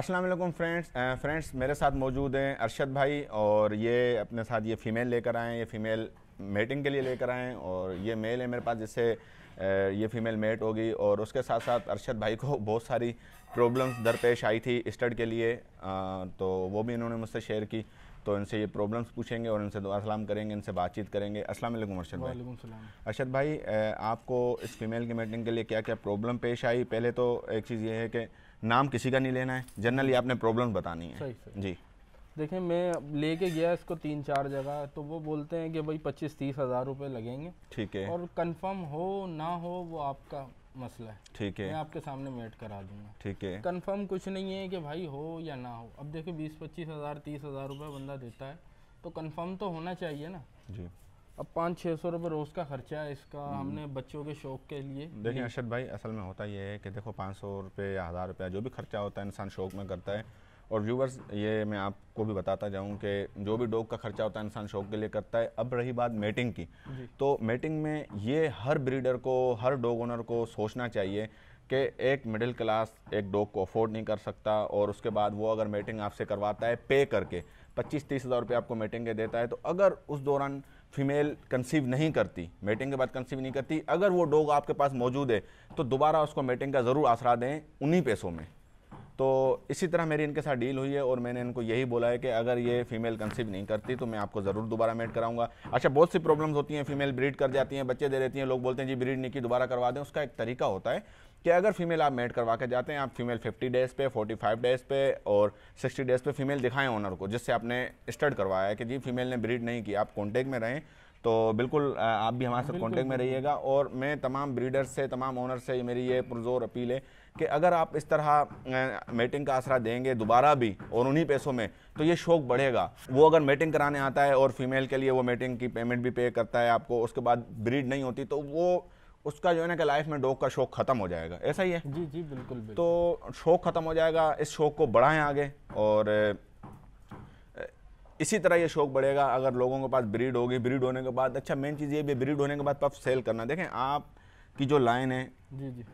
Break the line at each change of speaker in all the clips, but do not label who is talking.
Aslam friends friends मेरे साथ मौजूद हैं अरशद भाई और ये अपने साथ ये फ़ीमेल लेकर आए हैं ये फ़ीमेल मेटिंग के लिए लेकर आए हैं और ये मेल है मेरे पास जिससे ये फीमेल मेट होगी और उसके साथ साथ अरशद भाई को बहुत सारी प्रॉब्लम्स दरपेश आई थी स्टड के लिए तो वो भी इन्होंने मुझसे शेयर की तो इनसे ये प्रॉब्लम्स पूछेंगे और इनसे दुआ सलाम करेंगे इनसे बातचीत करेंगे अस्सलाम वालेकुम अरशद भाई अरशद भाई आपको इस फीमेल की मीटिंग के लिए क्या क्या प्रॉब्लम पेश आई पहले तो एक चीज़ ये है कि नाम किसी का नहीं लेना है जनरली आपने प्रॉब्लम बतानी है जी
देखिए मैं लेके गया इसको तीन चार जगह तो वो बोलते हैं कि भाई पच्चीस तीस हज़ार रुपए लगेंगे ठीक है और कंफर्म हो ना हो वो आपका मसला है ठीक है मैं आपके सामने मेट करा दूंगा ठीक है कंफर्म कुछ नहीं है कि भाई हो या ना हो अब देखो बीस पच्चीस हज़ार तीस हज़ार रुपये बंदा देता है तो कंफर्म तो होना चाहिए ना जी अब पाँच छः सौ रुपये रोज़ का खर्चा है इसका हम्म। हमने बच्चों के शौक के लिए देखिए अरशद
भाई असल में होता यह है कि देखो पाँच सौ रुपये या हज़ार रुपया जो भी खर्चा होता है इंसान शौक में करता है और व्यूवर्स ये मैं आपको भी बताता जाऊं कि जो भी डॉग का खर्चा होता है इंसान शौक के लिए करता है अब रही बात मेटिंग की तो मेटिंग में ये हर ब्रीडर को हर डॉग ओनर को सोचना चाहिए कि एक मिडिल क्लास एक डॉग को अफोर्ड नहीं कर सकता और उसके बाद वो अगर मीटिंग आपसे करवाता है पे करके पच्चीस तीस हज़ार रुपये आपको मेटिंग के देता है तो अगर उस दौरान फीमेल कंसीव नहीं करती मीटिंग के बाद कंसीव नहीं करती अगर वो डॉग आपके पास मौजूद है तो दोबारा उसको मीटिंग का ज़रूर आसरा दें उन्हीं पैसों में तो इसी तरह मेरी इनके साथ डील हुई है और मैंने इनको यही बोला है कि अगर ये फीमेल कंसीव नहीं करती तो मैं आपको ज़रूर दोबारा मेट कराऊंगा अच्छा बहुत सी प्रॉब्लम्स होती हैं फीमेल ब्रीड कर जाती हैं बच्चे दे देती हैं लोग बोलते हैं जी ब्रीड नहीं की दोबारा करवा दें उसका एक तरीका होता है कि अगर फीमेल आप मेट करवा के जाते हैं आप फीमेल फिफ्टी डेज़ पे फाइव डेज़ पे और सिक्सटी डेज़ पे फीमेल दिखाएं ऑनर को जिससे आपने स्टड करवाया है कि जी फीमेल ने ब्रीड नहीं की आप कॉन्टेक्ट में रहें तो बिल्कुल आप भी हमारे साथ कॉन्टेक्ट में रहिएगा और मैं तमाम ब्रीडर से तमाम ओनर से मेरी ये पुरजोर अपील है कि अगर आप इस तरह मेटिंग का आसरा देंगे दोबारा भी और उन्हीं पैसों में तो ये शौक बढ़ेगा वो अगर मेटिंग कराने आता है और फीमेल के लिए वो मेटिंग की पेमेंट भी पे करता है आपको उसके बाद ब्रीड नहीं होती तो वो उसका जो है ना कि लाइफ में डॉग का शौक खत्म हो जाएगा ऐसा ही है जी जी बिल्कुल, बिल्कुल। तो शौक खत्म हो जाएगा इस शौक को बढ़ाएं आगे और इसी तरह ये शौक बढ़ेगा अगर लोगों के पास ब्रीड होगी ब्रीड होने के बाद अच्छा मेन चीज़ ये भी ब्रीड होने के बाद तो पफ सेल करना देखें आप की जो लाइन है जी जी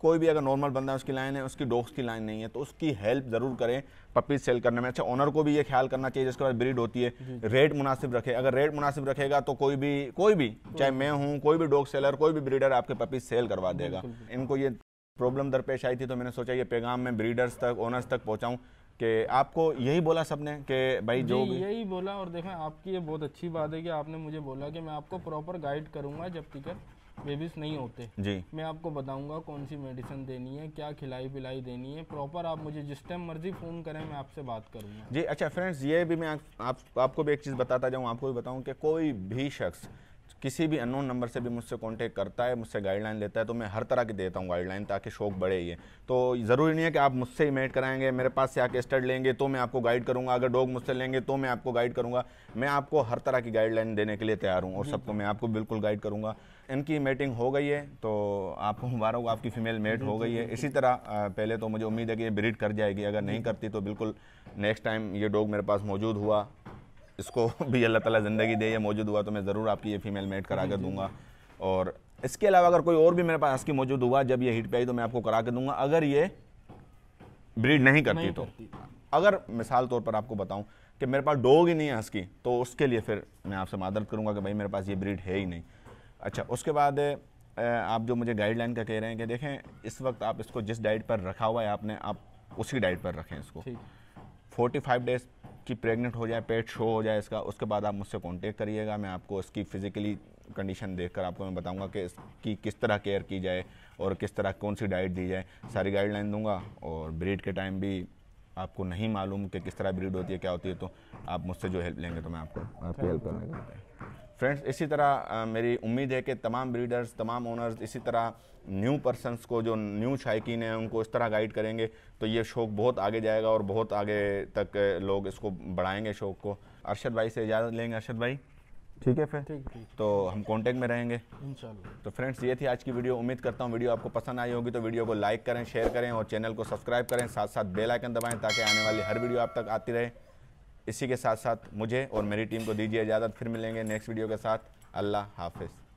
कोई भी अगर नॉर्मल बंदा उसकी लाइन है उसकी डॉग्स की लाइन नहीं है तो उसकी हेल्प ज़रूर करें पपीज सेल करने में अच्छा ओनर को भी ये ख्याल करना चाहिए जिसके पास ब्रीड होती है रेट मुनासिब रखे अगर रेट मुनासिब रखेगा तो कोई भी कोई भी चाहे मैं हूँ कोई भी डॉग सेलर कोई भी ब्रीडर आपके पपीज सेल करवा देगा इनको ये प्रॉब्लम दरपेश आई थी तो मैंने सोचा ये पैगाम मैं ब्रीडर्स तक ओनर्स तक पहुँचाऊँ कि आपको यही बोला सबने कि भाई जो भी
यही बोला और देखें आपकी ये बहुत अच्छी बात है कि आपने मुझे बोला कि मैं आपको प्रॉपर गाइड करूंगा जब तक बेबीज नहीं होते जी मैं आपको बताऊंगा कौन सी मेडिसिन देनी है क्या खिलाई पिलाई देनी है प्रॉपर आप मुझे जिस टाइम मर्जी फ़ोन करें मैं आपसे बात करूंगा
जी अच्छा फ्रेंड्स ये भी मैं आप, आप, आपको भी एक चीज़ बताता जाऊँ आपको भी बताऊँ कि कोई भी शख्स किसी भी अनोन नंबर से भी मुझसे कांटेक्ट करता है मुझसे गाइडलाइन लेता है तो मैं हर तरह की देता हूँ गाइडलाइन ताकि शौक बढ़े ये तो ज़रूरी नहीं है कि आप मुझसे ही मेट कराएंगे मेरे पास से आके स्टड लेंगे तो मैं आपको गाइड करूँगा अगर डॉग मुझसे लेंगे तो मैं आपको गाइड करूँगा मैं आपको हर तरह की गाइडलाइन देने के लिए तैयार हूँ और सबको मैं आपको बिल्कुल गाइड करूँगा इनकी मेटिंग हो गई है तो आपको मुबारक आपकी फ़ीमेल मेट हो गई है इसी तरह पहले तो मुझे उम्मीद है कि ये ब्रीड कर जाएगी अगर नहीं करती तो बिल्कुल नेक्स्ट टाइम ये डॉग मेरे पास मौजूद हुआ इसको भी अल्लाह ताला ज़िंदगी दे या मौजूद हुआ तो मैं ज़रूर आपकी ये फ़ीमेल मेट करा कर दूंगा और इसके अलावा अगर कोई और भी मेरे पास की मौजूद हुआ जब ये हीट पे आई तो मैं आपको करा के दूंगा अगर ये ब्रीड नहीं करती नहीं तो करती। हाँ। अगर मिसाल तौर पर आपको बताऊँ कि मेरे पास डोग ही नहीं है हंसकी तो उसके लिए फिर मैं आपसे मदद करूँगा कि भाई मेरे पास ये ब्रीड है ही नहीं अच्छा उसके बाद आप जो मुझे गाइडलाइन का कह रहे हैं कि देखें इस वक्त आप इसको जिस डाइट पर रखा हुआ है आपने आप उसी डाइट पर रखें इसको 45 फाइव डेज कि प्रेग्नेंट हो जाए पेट शो हो जाए इसका उसके बाद आप मुझसे कॉन्टेक्ट करिएगा मैं आपको इसकी फिज़िकली कंडीशन देखकर आपको मैं बताऊंगा कि इसकी किस तरह केयर की जाए और किस तरह कौन सी डाइट दी जाए सारी गाइडलाइन दूंगा और ब्रीड के टाइम भी आपको नहीं मालूम कि किस तरह ब्रीड होती है क्या होती है तो आप मुझसे जो हेल्प लेंगे तो मैं आपको आपकी हेल्प करने फ्रेंड्स इसी तरह मेरी उम्मीद है कि तमाम ब्रीडर्स तमाम ओनर्स इसी तरह न्यू पर्सनस को जो न्यू शायकीन हैं उनको इस तरह गाइड करेंगे तो ये शौक़ बहुत आगे जाएगा और बहुत आगे तक लोग इसको बढ़ाएंगे शौक़ को अरशद भाई से इजाज़त लेंगे अरशद भाई ठीक है फिर ठीक तो हम कांटेक्ट में रहेंगे इंशाल्लाह तो फ्रेंड्स ये थी आज की वीडियो उम्मीद करता हूँ वीडियो आपको पसंद आई होगी तो वीडियो को लाइक करें शेयर करें और चैनल को सब्सक्राइब करें साथ साथ बेल आइकन दबाएं ताकि आने वाली हर वीडियो आप तक आती रहे इसी के साथ साथ मुझे और मेरी टीम को दीजिए इजाज़त फिर मिलेंगे नेक्स्ट वीडियो के साथ अल्लाह हाफिज़